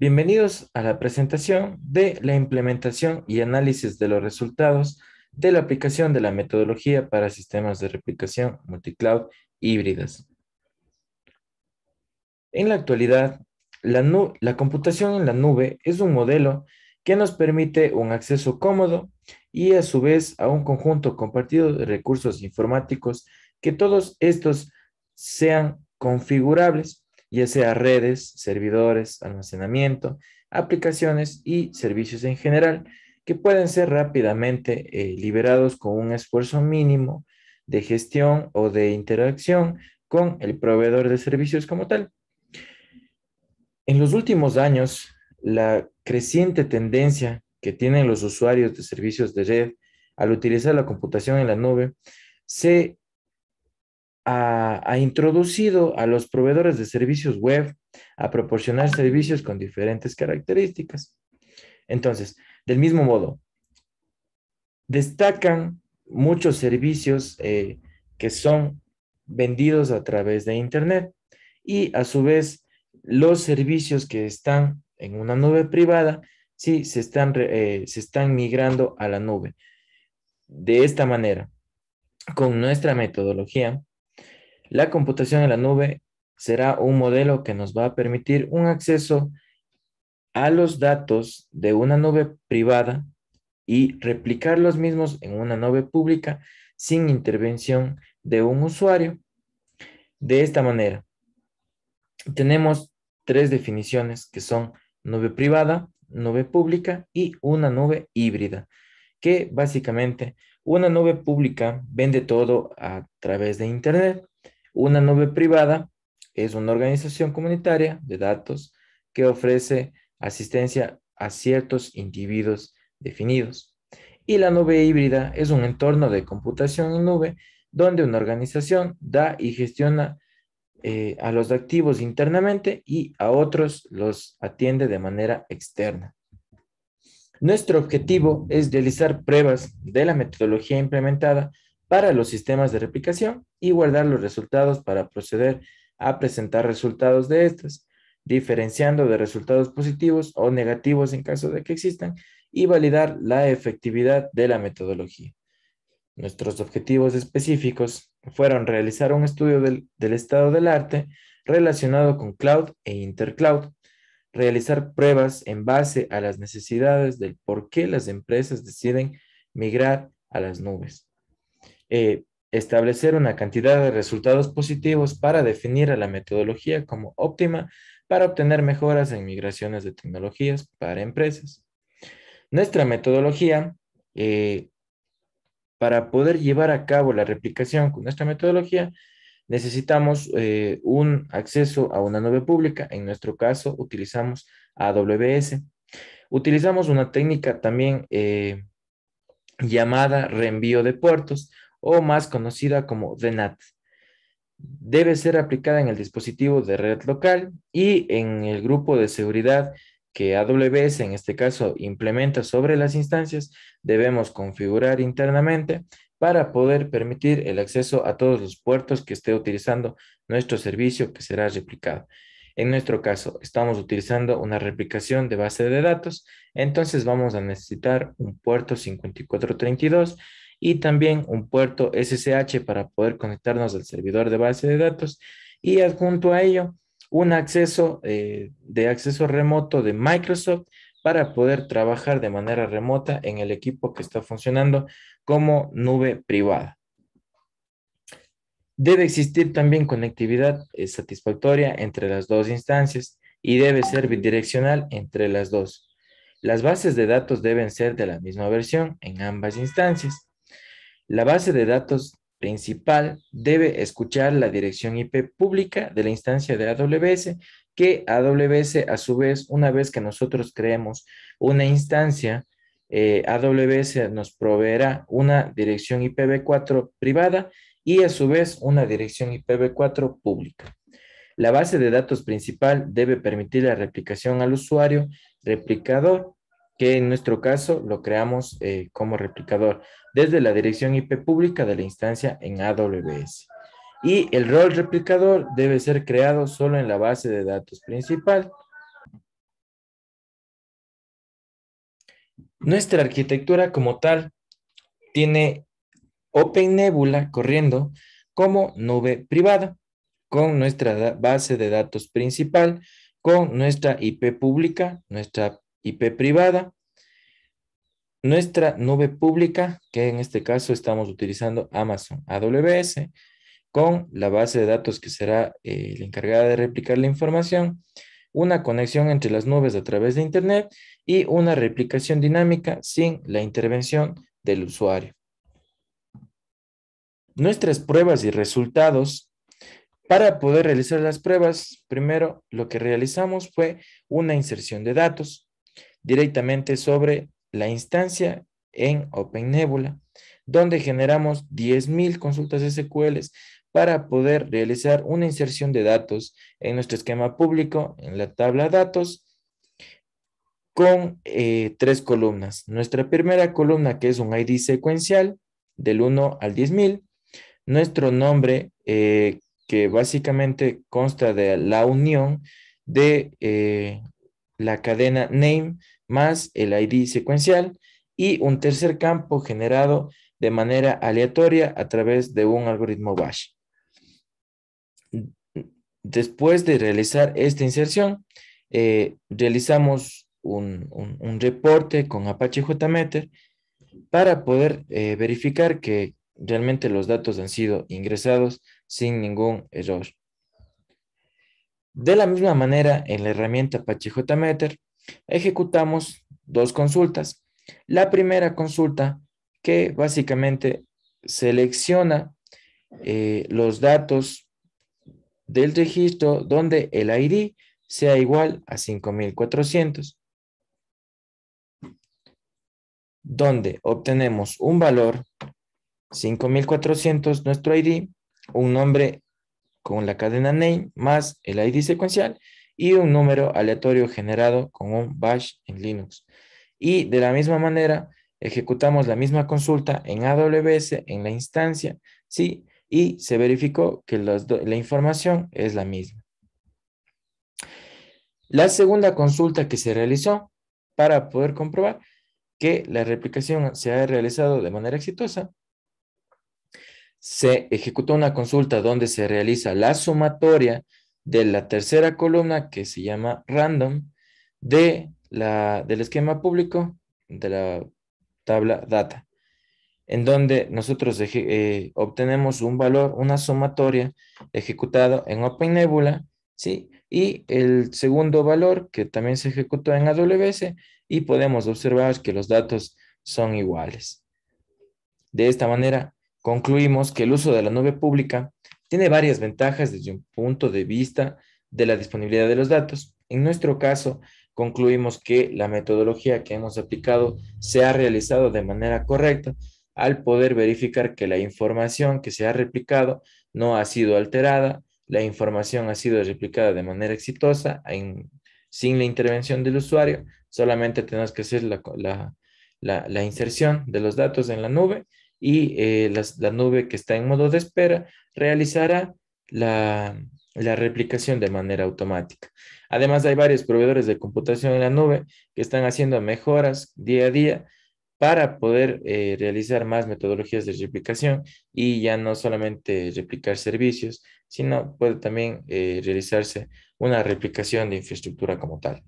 Bienvenidos a la presentación de la implementación y análisis de los resultados de la aplicación de la metodología para sistemas de replicación multicloud híbridas. En la actualidad, la, la, computación en la nube es un modelo que nos permite un acceso cómodo y a su vez a un conjunto compartido de recursos informáticos que todos estos sean configurables ya sea redes, servidores, almacenamiento, aplicaciones y servicios en general, que pueden ser rápidamente eh, liberados con un esfuerzo mínimo de gestión o de interacción con el proveedor de servicios como tal. En los últimos años, la creciente tendencia que tienen los usuarios de servicios de red al utilizar la computación en la nube se ha, introducido a los proveedores de servicios web a proporcionar servicios con diferentes características. Entonces, del mismo modo, destacan muchos servicios eh, que son vendidos a través de Internet y a su vez los servicios que están en una nube privada, sí, se están, eh, se están migrando a la nube. De esta manera, con nuestra metodología, la computación en la nube será un modelo que nos va a permitir un acceso a los datos de una nube privada y replicar los mismos en una nube pública sin intervención de un usuario. De esta manera, tenemos tres definiciones que son nube privada, nube pública y una nube híbrida, que básicamente una nube pública vende todo a través de Internet una nube privada es una organización comunitaria de datos que ofrece asistencia a ciertos individuos definidos. Y la nube híbrida es un entorno de computación en nube donde una organización da y gestiona eh, a los activos internamente y a otros los atiende de manera externa. Nuestro objetivo es realizar pruebas de la metodología implementada para los sistemas de replicación y guardar los resultados para proceder a presentar resultados de estas, diferenciando de resultados positivos o negativos en caso de que existan y validar la efectividad de la metodología. Nuestros objetivos específicos fueron realizar un estudio del, del estado del arte relacionado con cloud e intercloud, realizar pruebas en base a las necesidades del por qué las empresas deciden migrar a las nubes, eh, establecer una cantidad de resultados positivos para definir a la metodología como óptima para obtener mejoras en migraciones de tecnologías para empresas. Nuestra metodología, eh, para poder llevar a cabo la replicación con nuestra metodología, necesitamos eh, un acceso a una nube pública. En nuestro caso, utilizamos AWS. Utilizamos una técnica también llamada reenvío de puertos o más conocida como DNAT. Debe ser aplicada en el dispositivo de red local y en el grupo de seguridad que AWS en este caso implementa sobre las instancias, debemos configurar internamente para poder permitir el acceso a todos los puertos que esté utilizando nuestro servicio que será replicado. En nuestro caso, estamos utilizando una replicación de base de datos, entonces vamos a necesitar un puerto 5432 y también un puerto SSH para poder conectarnos al servidor de base de datos y adjunto a ello un acceso eh, de acceso remoto de Microsoft para poder trabajar de manera remota en el equipo que está funcionando como nube privada. Debe existir también conectividad eh, satisfactoria entre las dos instancias y debe ser bidireccional entre las dos. Las bases de datos deben ser de la misma versión en ambas instancias. La base de datos principal debe escuchar la dirección IP pública de la instancia de AWS, que AWS a su vez, una vez que nosotros creemos una instancia, eh, AWS nos proveerá una dirección IPv4 privada y a su vez una dirección IPv4 pública. La base de datos principal debe permitir la replicación al usuario, replicador que en nuestro caso lo creamos eh, como replicador desde la dirección IP pública de la instancia en AWS. Y el rol replicador debe ser creado solo en la base de datos principal. Nuestra arquitectura como tal tiene Nebula corriendo como nube privada con nuestra base de datos principal, con nuestra IP pública, nuestra IP privada. Nuestra nube pública, que en este caso estamos utilizando Amazon AWS, con la base de datos que será eh, la encargada de replicar la información, una conexión entre las nubes a través de Internet y una replicación dinámica sin la intervención del usuario. Nuestras pruebas y resultados. Para poder realizar las pruebas, primero lo que realizamos fue una inserción de datos directamente sobre la instancia en OpenNebula, donde generamos 10.000 consultas SQL para poder realizar una inserción de datos en nuestro esquema público, en la tabla datos, con eh, tres columnas. Nuestra primera columna, que es un ID secuencial del 1 al 10.000, nuestro nombre, eh, que básicamente consta de la unión de eh, la cadena name más el ID secuencial y un tercer campo generado de manera aleatoria a través de un algoritmo bash. Después de realizar esta inserción, eh, realizamos un, reporte con Apache JMeter para poder eh, verificar que realmente los datos han sido ingresados sin ningún error. De la misma manera, en la herramienta JMeter, ejecutamos dos consultas. La primera consulta que básicamente selecciona eh, los datos del registro donde el ID sea igual a 5400, donde obtenemos un valor 5400 nuestro ID, un nombre con la cadena name más el ID secuencial y un número aleatorio generado con un bash en Linux. Y de la misma manera, ejecutamos la misma consulta en AWS en la instancia, ¿sí? Y se verificó que la información es la misma. La segunda consulta que se realizó para poder comprobar que la replicación se ha realizado de manera exitosa se ejecuta una consulta donde se realiza la sumatoria de la tercera columna que se llama random de la, del esquema público de la tabla data, en donde nosotros eh, obtenemos un valor, una sumatoria ejecutado en Open Nebula, ¿sí? y el segundo valor que también se ejecutó en AWS y podemos observar que los datos son iguales. De esta manera Concluimos que el uso de la nube pública tiene varias ventajas desde un punto de vista de la disponibilidad de los datos. En nuestro caso, concluimos que la metodología que hemos aplicado se ha realizado de manera correcta al poder verificar que la información que se ha replicado no ha sido alterada, la información ha sido replicada de manera exitosa sin la intervención del usuario, solamente tenemos que hacer la inserción de los datos en la nube y eh, la nube que está en modo de espera realizará la, replicación de manera automática. Además, hay varios proveedores de computación en la nube que están haciendo mejoras día a día para poder eh, realizar más metodologías de replicación y ya no solamente replicar servicios, sino puede también eh, realizarse una replicación de infraestructura como tal.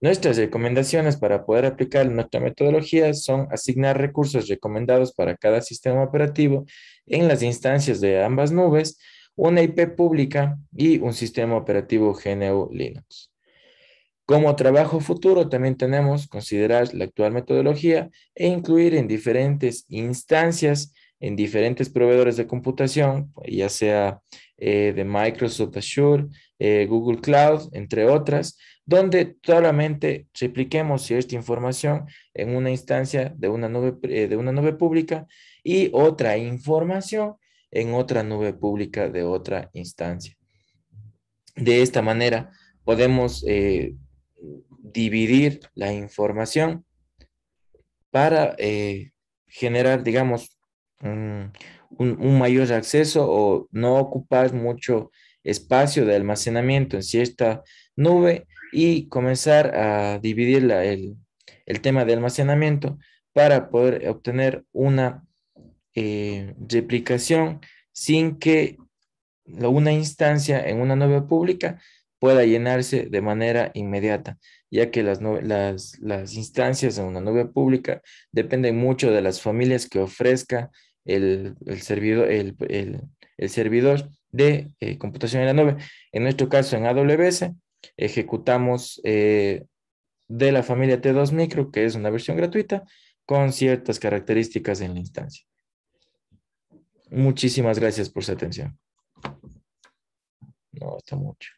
Nuestras recomendaciones para poder aplicar nuestra metodología son asignar recursos recomendados para cada sistema operativo en las instancias de ambas nubes, una IP pública y un sistema operativo GNU Linux. Como trabajo futuro también tenemos considerar la actual metodología e incluir en diferentes instancias, en diferentes proveedores de computación, ya sea eh, de Microsoft Azure, eh, Google Cloud, entre otras, donde solamente repliquemos esta información en una instancia de una nube, eh, de una nube pública y otra información en otra nube pública de otra instancia. De esta manera podemos dividir la información para generar, digamos, un un, mayor acceso o no ocupar mucho espacio de almacenamiento en cierta nube y comenzar a dividir el, tema de almacenamiento para poder obtener una eh, replicación sin que una instancia en una nube pública pueda llenarse de manera inmediata, ya que las, las instancias en una nube pública dependen mucho de las familias que ofrezca el, servidor, el, servidor de eh, computación en la nube. En nuestro caso, en AWS, ejecutamos eh, de la familia T2 Micro, que es una versión gratuita, con ciertas características en la instancia. Muchísimas gracias por su atención. No, está mucho.